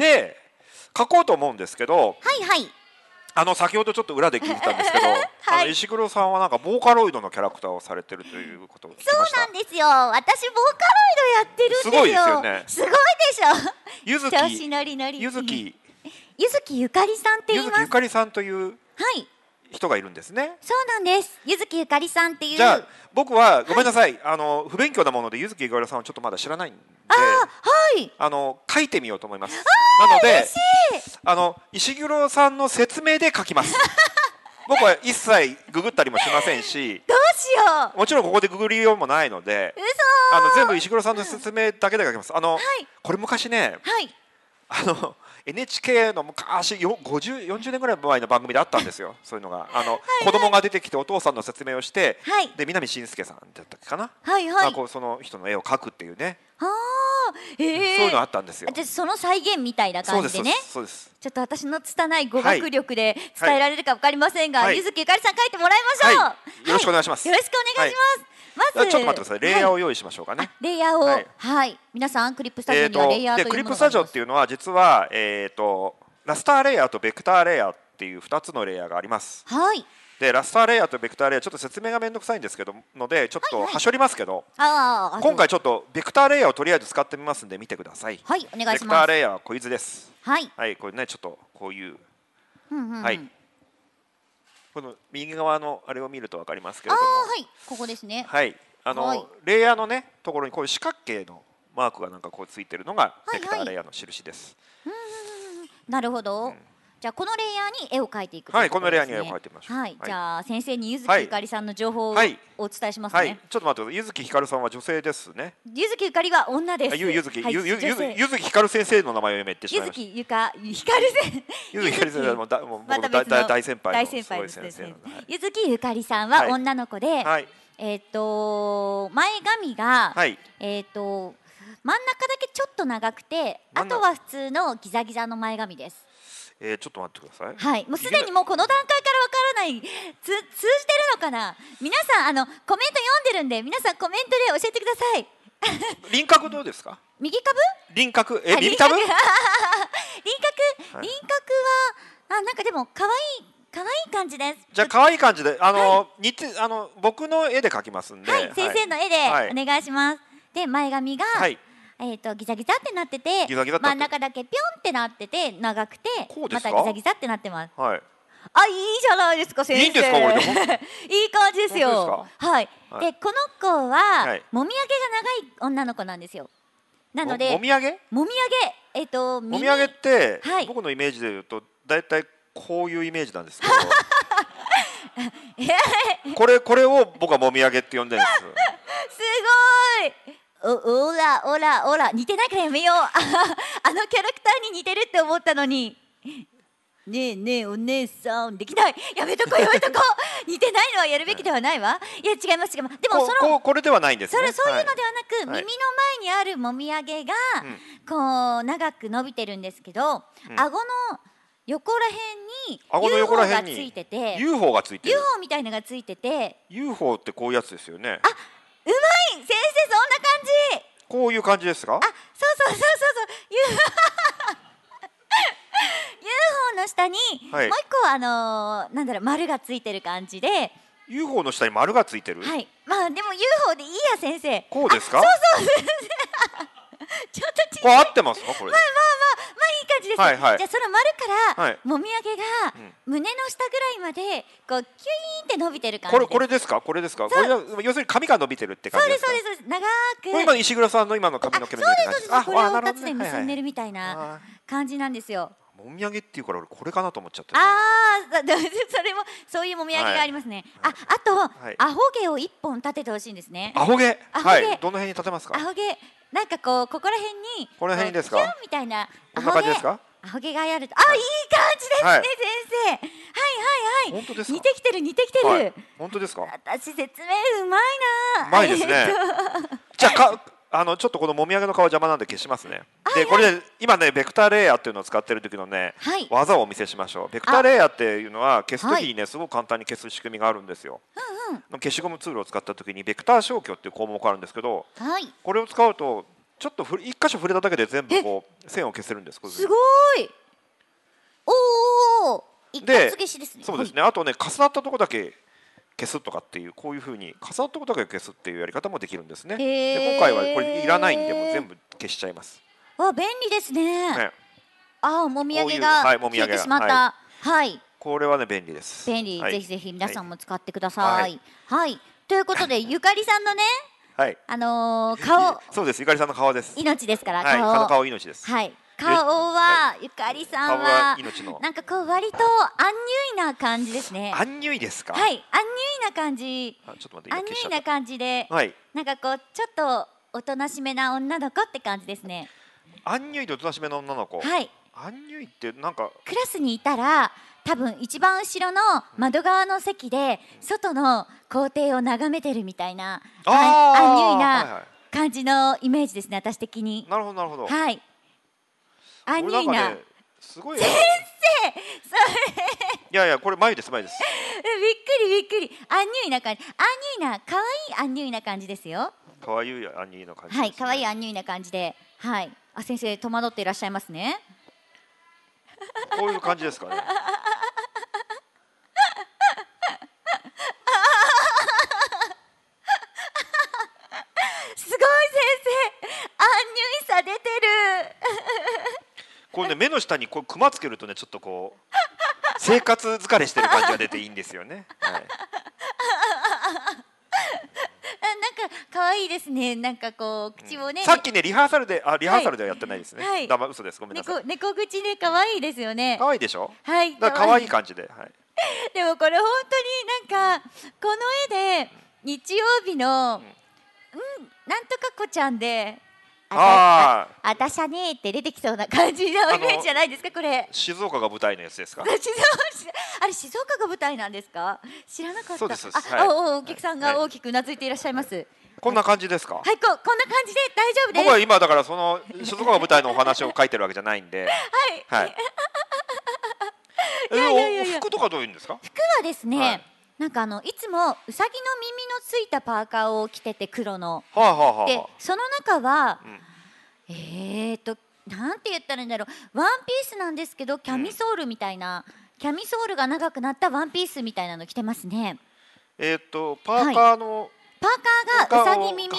で書こうと思うんですけどはいはいあの先ほどちょっと裏で聞いたんですけど、はい、あの石黒さんはなんかボーカロイドのキャラクターをされてるということを聞きましたそうなんですよ私ボーカロイドやってるんですよすごいですよねすごいでしょゆずきゆずきゆずきゆかりさんって言いますゆかりさんというはい人がいるんですね。そうなんです。ゆずゆかりさんっていう。じゃあ僕はごめんなさい、はい、あの不勉強なものでゆずゆかりさんをちょっとまだ知らないんで、あはい。あの書いてみようと思います。なので、あの石黒さんの説明で書きます。僕は一切ググったりもしませんし。どうしよう。もちろんここでググりようもないので。あの全部石黒さんの説明だけで書きます。あの、はい、これ昔ね。はい。あの。NHK の昔40年ぐらい前の番組であったんですよ そういうのがあの、はいはい、子供が出てきてお父さんの説明をして、はい、で南信介さんだったっけかな、はいはい、こうその人の絵を描くっていうね。はあ、えー、そういうのあったんですよ。私その再現みたいな感じでね。そうですちょっと私の拙い語学力で伝えられるかわかりませんが、はい、柚木ゆかりさん書いてもらいましょう、はいはい、よろしくお願いします。よろしくお願いします。まずちょっと待ってくださいレイヤーを用意しましょうかね、はい、レイヤーを、はい、はい、皆さんクリップスタジオにはレイヤーというものがあります、クリップスタジオっていうのは実はえっ、ー、とラスターレイヤーとベクターレイヤーっていう二つのレイヤーがありますはいでラスターレイヤーとベクターレイヤーちょっと説明が面倒くさいんですけどのでちょっとはしょりますけど、はいはい、今回ちょっとベクターレイヤーをとりあえず使ってみますんで見てくださいはいお願いしますベクターレイヤーはこいつですはい、はい、これねちょっとこういう,、うんうんうん、はいこの右側のあれを見るとわかりますけれどもはいここですねはいあの、はい、レイヤーのねところにこういう四角形のマークがなんかこうついてるのがベクターレイヤーの印です、はいはい、なるほど、うんじゃあこのレイヤーに絵を描いていく、ね、はい、このレイヤーに絵を描いてみましょう。はい、じゃあ先生にゆ柚きひかりさんの情報をお伝えしますね。はいはい、ちょっと待ってゆ柚きひかるさんは女性ですね。ゆ柚きひかりは女です。ゆ柚き、はい、ゆゆずゆず木ひかる先生の名前を読めてしまいました。柚木ゆかひかる先生。柚きひかる先生もだもう、ま、大大先輩のすごい先生。柚木ゆきかりさんは女の子で、えっ、ー、と前髪が、はい、えっ、ー、と真ん中だけちょっと長くて、あとは普通のギザギザの前髪です。えー、ちょっと待ってください。はい、もうすでにもうこの段階からわからない、つ通じてるのかな。皆さん、あのコメント読んでるんで、皆さんコメントで教えてください。輪郭どうですか。右株。輪郭、え、右株。輪郭、輪郭は、あ、なんかでも可愛い。可愛い感じです。じゃあ可愛い感じで、あの、にて、あの僕の絵で描きますんで。はい、先生の絵でお願いします。で前髪が。はいえーと、ギザギザってなってて真ん中だけピョンってなってて長くてまたギザギザってなってます。はいあいいじゃないですか先生。いい感じですよ。すはい。はい、でこの子は、はい、もみあげが長い女の子なんですよ。なのでもみあげ？もみあげえっ、ー、ともみあげって、はい、僕のイメージで言うとだいたいこういうイメージなんですけど。これこれを僕はもみあげって呼んでるんです。すごい。おおらおらおら似てないからやめよう あのキャラクターに似てるって思ったのにねえねえお姉さんできないやめとこやめとこ 似てないのはやるべきではないわ、い、や違います違いますでもそのこれではないんです、ね、それそういうのではなく、はい、耳の前にあるもみあげが、はい、こう長く伸びてるんですけど、うん、顎の横ら辺に UFO がついてて UFO がついてる UFO みたいのがついてて UFO ってこういうやつですよねあうまい先感じこういう感じですかあそうそうそうそうそう UFO の下に、もう一個はあのー、なんだろう丸がついてる感じで UFO の下に丸がついてるはいまあでも UFO でいいや先生こうですかそうそう先生 ちょっと違うこれ合ってますかこれまあまあです、はいはい、じゃあその丸から、もみあげが胸の下ぐらいまでこうキュイーンって伸びてる感じこれこれですかこれですかこれ要するに髪が伸びてるって感じですかそうですそうです長くこれ石黒さんの今の髪の毛みたいなそうですそうですこれを2つで結んでるみたいな感じなんですよ、もみあげっていうから俺これかなと思っちゃったああそれもそういうもみあげがありますね、はい、ああと、はい、アホ毛を一本立ててほしいんですねアホ毛アホ毛、はい、どの辺に立てますかアホ毛なんかこうここら辺にこの辺ですかみたいなこんな感じですかアホ毛がやると、あ、い、い感じですね、はい、先生。はいはいはい。本当です似てきてる似てきてる、はい、本当ですか。私説明うまいな。うまいですね。じゃか。あのちょっとこのもみあげの皮邪魔なんで消しますね。でこれ、ね、今ねベクターレイヤーっていうのを使ってる時のね、はい、技をお見せしましょう。ベクターレイヤーっていうのは消す時にね、すごく簡単に消す仕組みがあるんですよ。消しゴムツールを使った時にベクター消去っていう項目があるんですけど、はい、これを使うとちょっとふ一箇所触れただけで全部こう線を消せるんですすごいおお一発消しですねそうですね、はい、あとね重なったとこだけ消すとかっていうこういうふうに重なったとことだけ消すっていうやり方もできるんですねで今回はこれいらないんでも全部消しちゃいますわ便利ですね、ね、あもみあげが消えてしまった、はい、これはね便利です便利、はい、ぜひぜひ皆さんも使ってくださいはい、はい、ということで ゆかりさんのねはい。あのー、顔。そうです。ゆかりさんの顔です。命ですから。はい、顔。顔命です。はい。顔は、ゆかりさんはなんかこう割とアンニュイな感じですね。アンニュイですか。はい、アンニュイな感じ。アンニュイな感じで、はい、なんかこうちょっとおとなしめな女の子って感じですね。アンニュイとおとなしめな女の子。はい。アンニュイってなんかクラスにいたら多分一番後ろの窓側の席で外の校庭を眺めてるみたいなあアンニュイな感じのイメージですね、私的になるほどなるほどはいアンニュイな、ね、すごい先生それいやいやこれ眉です眉ですびっくりびっくりアンニュイな感じアンニュイな可愛いアンニュイな感じですよ可愛いアンニュイな感じ、ね、はい可愛いアンニュイな感じではいあ先生戸惑っていらっしゃいますね こういう感じですかね。すごい先生、アンニュイさ出てる。こうね目の下にこうクマつけるとねちょっとこう生活疲れしてる感じが出ていいんですよね。はい。愛いですね。なんかこう口もね、さっきねリハーサルであリハーサルではやってないですね。だま嘘ですごめんなさい。猫口ね可愛いですよね。可愛いでしょ。はい。だ可愛い感じで。はい。でもこれ本当になんかこの絵で日曜日の、うん、なんとかこちゃんで。ああたしゃねーって出てきそうな感じのイメージじゃないですかこれ静岡が舞台のやつですか あれ静岡が舞台なんですか知らなかったおお客さんが大きくうなずいていらっしゃいます、はいこんな感じですか。はい、ここんな感じで大丈夫です。僕は今だからその所属の舞台のお話を書いてるわけじゃないんで。はい。はい。いやいやいや服とかどういうんですか。服はですね。はいなんかあのいつもうさぎの耳のついたパーカーを着てて黒の、はあはあ、でその中は、うん、えっ、ー、となんて言ったらいいんだろうワンピースなんですけどキャミソールみたいな、うん、キャミソールが長くなったワンピースみたいなの着てますね。えっ、とパーカーの、はい、パーカーがうさぎ耳の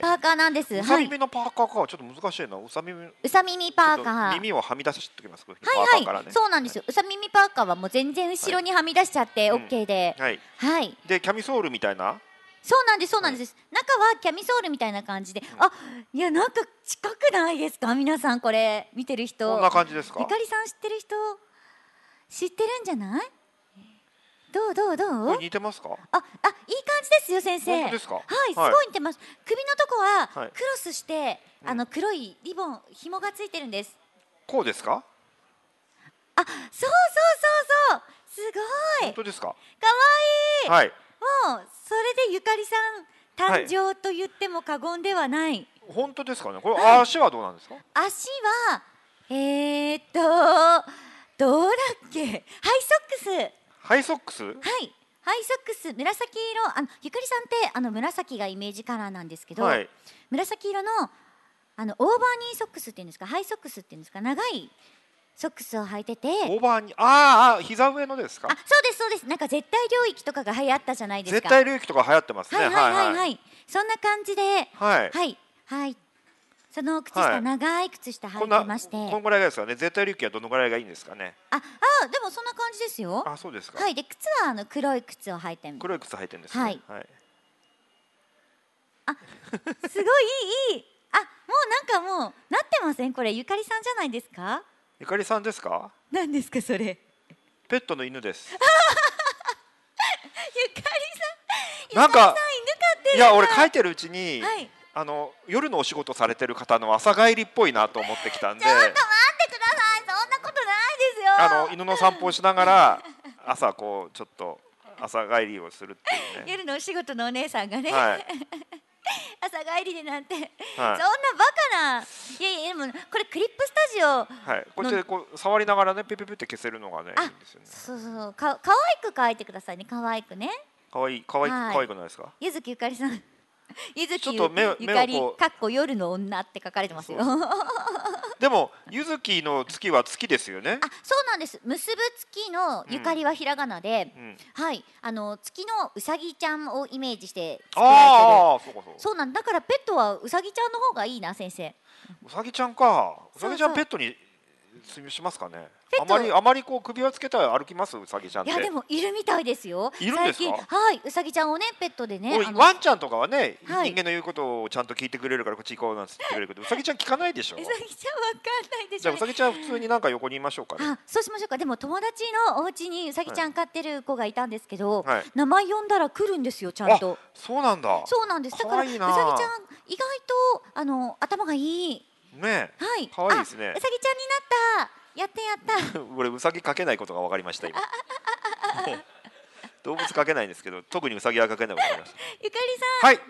パーカーなんです。うさ耳のパーカーかちょっと難しいな。うさ耳うさ耳パーカー。耳をはみ出してきます。はいはい。そうなんですよ。うさ耳パーカーはもう全然後ろにはみ出しちゃってオッケーで。はい。はい。でキャミソールみたいな。そうなんですそうなんです、中はキャミソールみたいな感じで、あいやなんか近くないですか皆さんこれ見てる人こんな感じですかゆかりさん知ってる人知ってるんじゃないどうどうどう？似てますか？ああいい感じですよ先生。本当ですか？はい、すごい似てます。首のとこはクロスして、はい、あの黒いリボン紐がついてるんです。こうですか？あそうそうそうそうすごい。本当ですか？可愛いい。はい。もうそれでゆかりさん誕生と言っても過言ではない。はい、本当ですかね。これ、は足はどうなんですか？足はえー、っとどうだっけ？ハイソックス。ハイソックスはいハイソックス紫色あのゆかりさんってあの紫がイメージカラーなんですけど、はい、紫色のあのオーバーニーソックスっていうんですかハイソックスっていうんですか長いソックスを履いててオーバーに、ああ膝上のですかあそうですそうですなんか絶対領域とかが流行ったじゃないですか絶対領域とか流行ってますねはいはいはい、はい、はい、そんな感じではい、はい、入っその靴下、はい、長い靴下履いてましてこのぐらいですかね絶対力はどのぐらいがいいんですかねああでもそんな感じですよあそうですかはいで靴はあの黒い靴を履いて黒い靴履いてるんです、ね、はい、はい、あすごいいいいいあもうなんかもうなってませんこれゆかりさんじゃないですかゆかりさんですかなんですかそれペットの犬です ゆかりさんゆかりさん犬かいや俺書いてるうちに、はいあの夜のお仕事されてる方の朝帰りっぽいなと思ってきたんでちょっと待ってくださいそんなことないですよあの犬の散歩をしながら朝こうちょっと朝帰りをするっていうね夜のお仕事のお姉さんがね、はい、朝帰りでなんて、はい、そんなバカないやいやでもこれクリップスタジオはいこうやってこう触りながらねピピピって消せるのがねいいんですよねそうそうか可愛く描いてくださいね可愛くね可愛い可愛い可愛くないですか柚木ゆかりさんゆずきゆゆかりかっこ夜の女って書かれてますよ。でもゆずきの月は月ですよね。あ、そうなんです。結ぶ月のゆかりはひらがなで、うんうん、はい、あの月のうさぎちゃんをイメージして作られてる。そうかそうそうなんだからペットはうさぎちゃんの方がいいな先生。うさぎちゃんか。うさぎちゃんペットにすしますかね。あまりあまりこう首輪つけら歩きますうさぎちゃんいやでもいるみたいですよ。いるんですはいうさぎちゃんをねペットでね。ワンちゃんとかはね、はい、人間の言うことをちゃんと聞いてくれるからこっち行こうなんて言ってくれるけどうさぎちゃん聞かないでしょ。うさちゃんわかんないでしょ、ね。じゃうさぎちゃん普通になんか横にいましょうか、ね、あそうしましょうか。でも友達のお家にうさぎちゃん飼ってる子がいたんですけど、はい、名前呼んだら来るんですよちゃんと。そうなんだ。そうなんです。だからうさぎちゃん意外とあの頭がいい。ね、はい、可愛いですね。うさぎちゃんになった。やったやったこれウサギ描けないことが分かりました今動物描けないんですけど特にウサギは描けないことがましたゆかりさんはい、はい、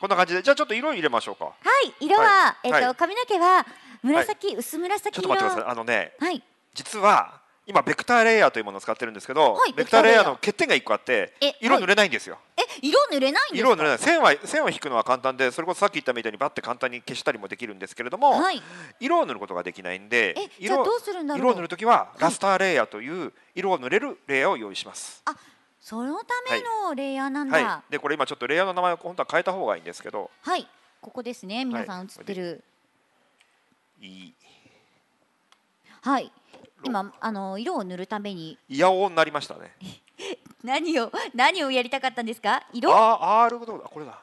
こんな感じでじゃあちょっと色入れましょうかはい色は、はい、えっ、と、髪の毛は紫、薄紫ちょっと待ってくださいあのね、はい、実は今ベクターレイヤーというものを使ってるんですけど、はい、ベクターレイヤーの欠点が一個あって色塗れないんですよ、え色塗れない色塗れない線は線を引くのは簡単でそれこそさっき言ったみたいにバッて簡単に消したりもできるんですけれども、はい、色を塗ることができないんで色を塗る時はラスターレイヤーという色を塗れるレイヤーを用意します。はいそのためのレイヤーなんだ、はいはい、でこれ今ちょっとレイヤーの名前を本当は変えた方がいいんですけどはいここですね皆さん映ってる、はい、いいはい今あの色を塗るためにいやおになりましたね 何を何をやりたかったんですか色ああーどうだこれだ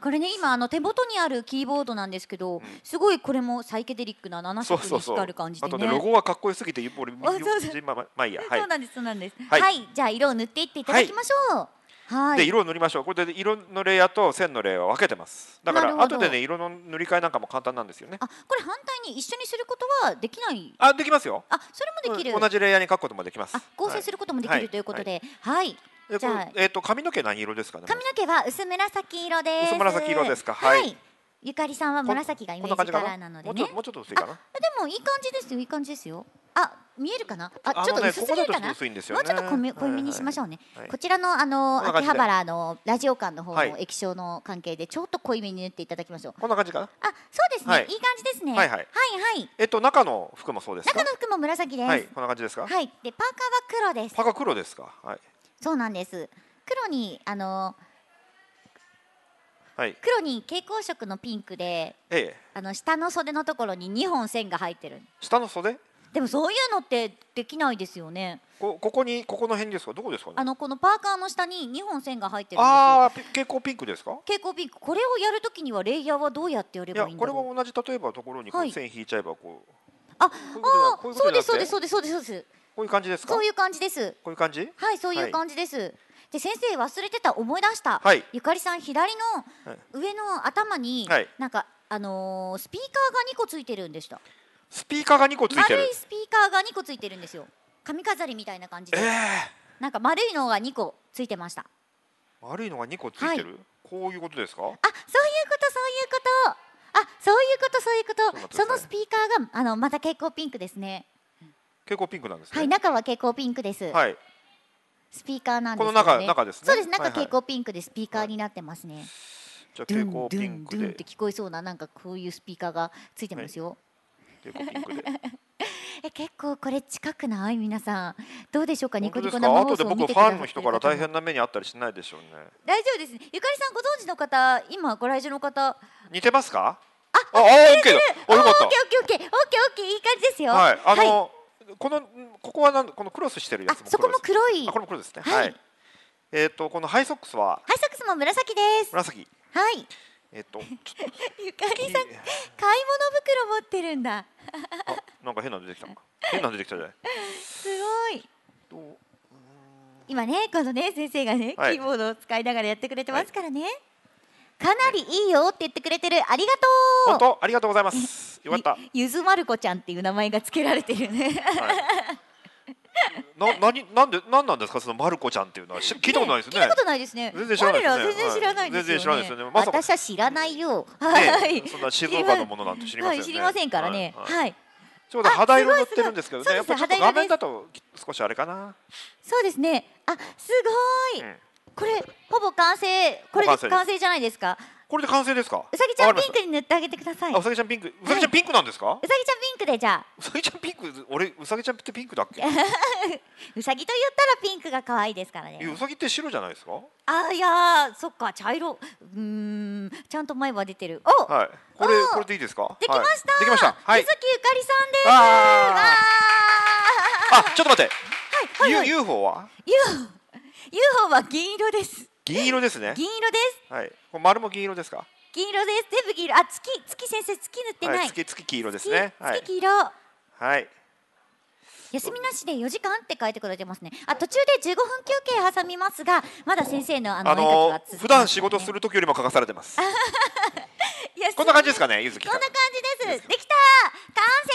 これね今あの手元にあるキーボードなんですけど、うん、すごいこれもサイケデリックな七色に光る感じでねそうそうそうあとねロゴがかっこよすぎて俺見そそう、ままいや、はい、そうなんですそうなんです、はい、はい、じゃあ色を塗っていっていただきましょう、はいはい、で色を塗りましょうこれで色のレイヤーと線のレイヤーは分けてますだから後でね色の塗り替えなんかも簡単なんですよねあこれ反対に一緒にすることはできないあできますよあそれもできる、うん、同じレイヤーに書くこともできます合成することもできる、ということではい、はいじゃえっ、と髪の毛何色ですかね。髪の毛は薄紫色です。薄紫色ですか。はい。はい、ゆかりさんは紫がイメージカラーなので、ね、もうちょっと薄いかな。でもいい感じですよ。いい感じですよ。あ、見えるかなあちょっと薄すぎるかな、ね、ここね、もうちょっと濃め濃いめにしましょうね、こちらのあの秋葉原のラジオ館の方の液晶の関係でちょっと濃いめに塗っていただきましょうこんな感じかなあそうですね、い、い感じですねはいはい、はいはい、えっと中の服もそうです中の服も紫ですはいこんな感じですかはいでパーカーは黒ですパーカー黒ですかはいそうなんです黒にあのはい、黒に蛍光色のピンクで、ええ、あの下の袖のところに2本線が入ってる下の袖でもそういうのってできないですよね。こここにここの辺ですかどこですか、ね、あのこのパーカーの下に2本線が入ってるんですよああ蛍光ピンクですか蛍光ピンクこれをやるときにはレイヤーはどうやってやればいいんだろうこれも同じ例えばところにこう線引いちゃえばこう、はい、ああそうですそうですそうですそうですそうですこういう感じですそういう感じですこういう感じはいそういう感じです、はいで先生忘れてた思い出した、はい、ゆかりさん左の上の頭に、なんかあのー、スピーカーが2個ついてるんでしたスピーカーが2個ついてる丸いスピーカーが2個ついてるんですよ髪飾りみたいな感じで、えー、なんか丸いのが2個ついてました丸いのが2個ついてる、はい、こういうことですかあそういうことそういうことあそういうことそういうことそのスピーカーがあのまた蛍光ピンクですね蛍光ピンクなんです、ね、はい中は蛍光ピンクですはいスピーカーなんです、ね、この中中です、ね、そうです中蛍光ピンクでスピーカーになってますね、はいはい、じゃ蛍光ピンクでって聞こえそうななんかこういうスピーカーがついてますよ、はいといピンクで。え結構これ近くない皆さんどうでしょうかニコニコ生放送を見てくださ後で僕ファンの人から大変な目にあったりしないでしょうね大丈夫ですねゆかりさんご存知の方今ご来場の方似てますかああオッケーだよかったオッケーオッケーオッケーオッケーオッケーいい感じですよはいあの、はい、このここはなんこのクロスしてるやつもそこも黒いあこれも黒ですねはい、はい、えっ、ー、とこのハイソックスはハイソックスも紫です紫はいえっと、っと ゆかりさん、買い物袋持ってるんだ。あ、なんか変な出てきた 変な出てきたじゃない。すごい。今ね、このね、先生がね、はい、キーボードを使いながらやってくれてますからね。はい、かなりいいよって言ってくれてる、ありがとう。本当、ありがとうございます。よかった。ゆずまる子ちゃんっていう名前がつけられてるね。はいな、なに、なんで、なんなんですか、そのマルコちゃんっていうのは、聞いたことないですね。聞いたことないですね。全然知らない全然知らない全然知らないですよね。私は知らないよ。はい。そんな静岡のものなんて知りません。はい知りませんからね。はい。ちょうど肌色塗ってるんですけどね。やっぱちょっと画面だと、少しあれかな。そうですね。あ、すごい。これ、ほぼ完成。これで完成じゃないですか。これで完成ですかうさぎちゃんピンクに塗ってあげてくださいあうさぎちゃんピンクうさぎちゃんピンクなんですか、はい、うさぎちゃんピンクでじゃあうさぎちゃんピンク俺うさぎちゃんってピンクだっけ うさぎと言ったらピンクが可愛いですからねうさぎって白じゃないですかあいやそっか茶色うんちゃんと前は出てるお、はい、これこれでいいですかできました、はい、できましたはいゆかりさんですああちょっと待って、はいはいはい、U、UFO は UFO, UFO は銀色です銀色ですね。銀色です。はい。これ丸も銀色ですか。銀色です。全部銀色。あ、月月先生月塗ってない。はい、月月黄色ですね。月月黄色。はい。休みなしで4時間って書いてくれてますね。あ途中で15分休憩挟みますが、まだ先生のあの、ね、あの普段仕事する時よりも欠かされてます。こんな感じですかね、ゆずき。こんな感じです。できた。完成。